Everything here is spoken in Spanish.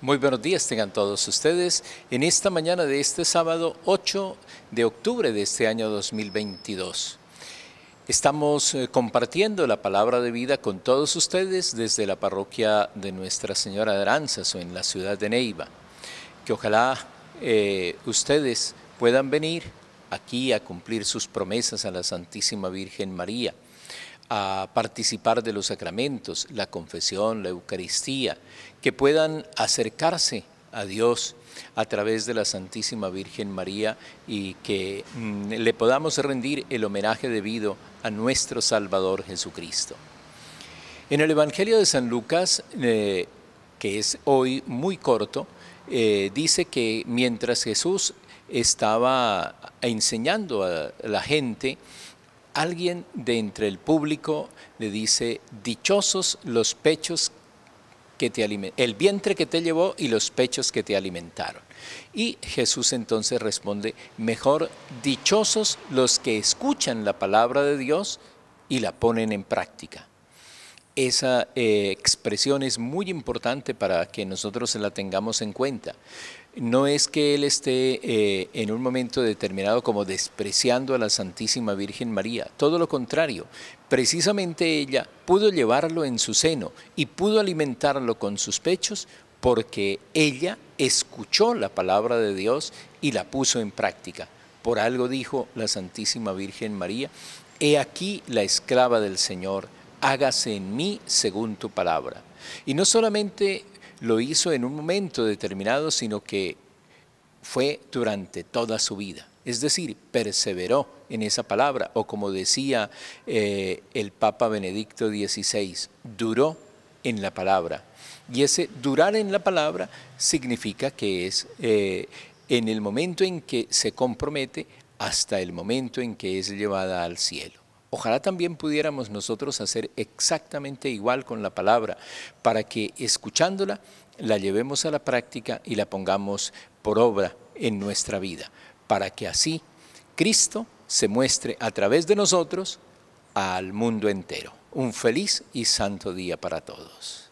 Muy buenos días tengan todos ustedes en esta mañana de este sábado 8 de octubre de este año 2022. Estamos eh, compartiendo la palabra de vida con todos ustedes desde la parroquia de Nuestra Señora de Aranzas o en la ciudad de Neiva. Que ojalá eh, ustedes puedan venir aquí a cumplir sus promesas a la Santísima Virgen María a participar de los sacramentos, la confesión, la Eucaristía, que puedan acercarse a Dios a través de la Santísima Virgen María y que mm, le podamos rendir el homenaje debido a nuestro Salvador Jesucristo. En el Evangelio de San Lucas, eh, que es hoy muy corto, eh, dice que mientras Jesús estaba enseñando a la gente, alguien de entre el público le dice, dichosos los pechos que te alimentaron, el vientre que te llevó y los pechos que te alimentaron. Y Jesús entonces responde, mejor dichosos los que escuchan la palabra de Dios y la ponen en práctica. Esa eh, expresión es muy importante para que nosotros la tengamos en cuenta no es que él esté eh, en un momento determinado como despreciando a la Santísima Virgen María, todo lo contrario, precisamente ella pudo llevarlo en su seno y pudo alimentarlo con sus pechos porque ella escuchó la palabra de Dios y la puso en práctica. Por algo dijo la Santísima Virgen María, He aquí la esclava del Señor, hágase en mí según tu palabra. Y no solamente lo hizo en un momento determinado, sino que fue durante toda su vida. Es decir, perseveró en esa palabra, o como decía eh, el Papa Benedicto XVI, duró en la palabra. Y ese durar en la palabra significa que es eh, en el momento en que se compromete hasta el momento en que es llevada al cielo. Ojalá también pudiéramos nosotros hacer exactamente igual con la palabra, para que escuchándola la llevemos a la práctica y la pongamos por obra en nuestra vida, para que así Cristo se muestre a través de nosotros al mundo entero. Un feliz y santo día para todos.